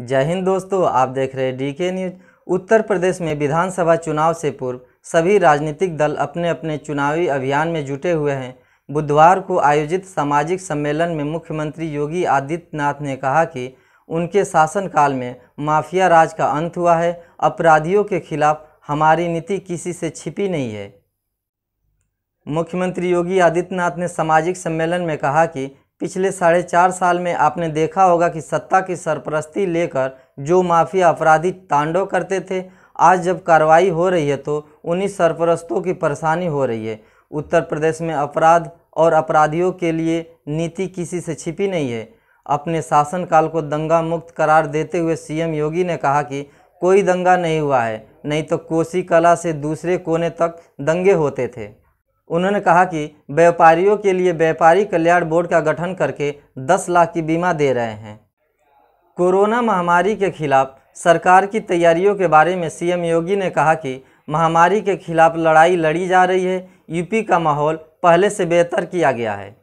जय हिंद दोस्तों आप देख रहे हैं डीके न्यूज उत्तर प्रदेश में विधानसभा चुनाव से पूर्व सभी राजनीतिक दल अपने अपने चुनावी अभियान में जुटे हुए हैं बुधवार को आयोजित सामाजिक सम्मेलन में मुख्यमंत्री योगी आदित्यनाथ ने कहा कि उनके शासनकाल में माफिया राज का अंत हुआ है अपराधियों के खिलाफ हमारी नीति किसी से छिपी नहीं है मुख्यमंत्री योगी आदित्यनाथ ने सामाजिक सम्मेलन में कहा कि पिछले साढ़े चार साल में आपने देखा होगा कि सत्ता की सरपरस्ती लेकर जो माफिया अपराधी तांडव करते थे आज जब कार्रवाई हो रही है तो उन्हीं सरपरस्तों की परेशानी हो रही है उत्तर प्रदेश में अपराध और अपराधियों के लिए नीति किसी से छिपी नहीं है अपने शासनकाल को दंगा मुक्त करार देते हुए सीएम योगी ने कहा कि कोई दंगा नहीं हुआ है नहीं तो कोसी कला से दूसरे कोने तक दंगे होते थे उन्होंने कहा कि व्यापारियों के लिए व्यापारी कल्याण बोर्ड का गठन करके 10 लाख की बीमा दे रहे हैं कोरोना महामारी के खिलाफ सरकार की तैयारियों के बारे में सीएम योगी ने कहा कि महामारी के खिलाफ लड़ाई लड़ी जा रही है यूपी का माहौल पहले से बेहतर किया गया है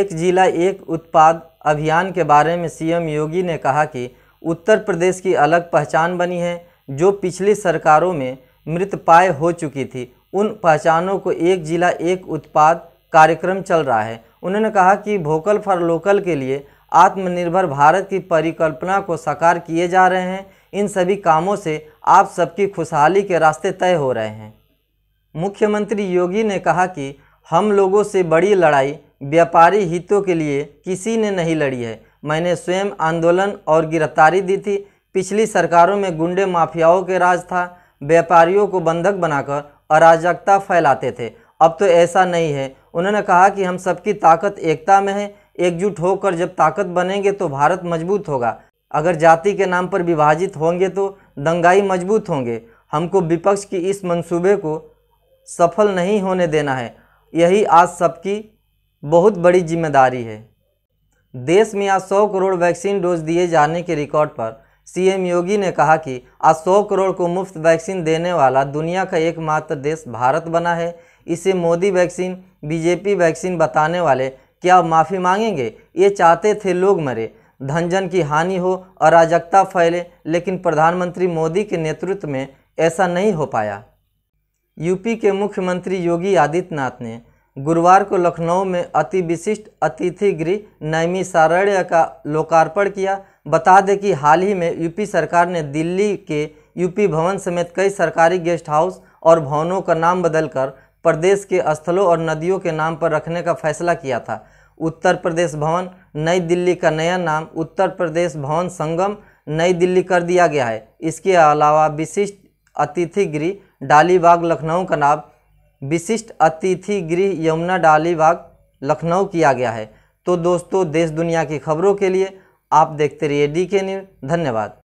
एक जिला एक उत्पाद अभियान के बारे में सीएम योगी ने कहा कि उत्तर प्रदेश की अलग पहचान बनी है जो पिछली सरकारों में मृत पाए हो चुकी थी उन पहचानों को एक जिला एक उत्पाद कार्यक्रम चल रहा है उन्होंने कहा कि भोकल फॉर लोकल के लिए आत्मनिर्भर भारत की परिकल्पना को साकार किए जा रहे हैं इन सभी कामों से आप सबकी खुशहाली के रास्ते तय हो रहे हैं मुख्यमंत्री योगी ने कहा कि हम लोगों से बड़ी लड़ाई व्यापारी हितों के लिए किसी ने नहीं लड़ी है मैंने स्वयं आंदोलन और गिरफ्तारी दी थी पिछली सरकारों में गुंडे माफियाओं के राज था व्यापारियों को बंधक बनाकर अराजकता फैलाते थे अब तो ऐसा नहीं है उन्होंने कहा कि हम सबकी ताकत एकता में है एकजुट होकर जब ताकत बनेंगे तो भारत मजबूत होगा अगर जाति के नाम पर विभाजित होंगे तो दंगाई मजबूत होंगे हमको विपक्ष की इस मंसूबे को सफल नहीं होने देना है यही आज सबकी बहुत बड़ी जिम्मेदारी है देश में आज सौ करोड़ वैक्सीन डोज दिए जाने के रिकॉर्ड पर सीएम योगी ने कहा कि आज सौ करोड़ को मुफ्त वैक्सीन देने वाला दुनिया का एकमात्र देश भारत बना है इसे मोदी वैक्सीन बीजेपी वैक्सीन बताने वाले क्या माफ़ी मांगेंगे ये चाहते थे लोग मरे धनजन की हानि हो अराजकता फैले लेकिन प्रधानमंत्री मोदी के नेतृत्व में ऐसा नहीं हो पाया यूपी के मुख्यमंत्री योगी आदित्यनाथ ने गुरुवार को लखनऊ में अति विशिष्ट अतिथि गृह नैमी सारण्य का लोकार्पण किया बता दें कि हाल ही में यूपी सरकार ने दिल्ली के यूपी भवन समेत कई सरकारी गेस्ट हाउस और भवनों का नाम बदलकर प्रदेश के स्थलों और नदियों के नाम पर रखने का फैसला किया था उत्तर प्रदेश भवन नई दिल्ली का नया नाम उत्तर प्रदेश भवन संगम नई दिल्ली कर दिया गया है इसके अलावा विशिष्ट अतिथि गृह डालीबाग लखनऊ का नाम विशिष्ट अतिथि गृह यमुना डालीबाग लखनऊ किया गया है तो दोस्तों देश दुनिया की खबरों के लिए आप देखते रहिए डी के न्यूज़ धन्यवाद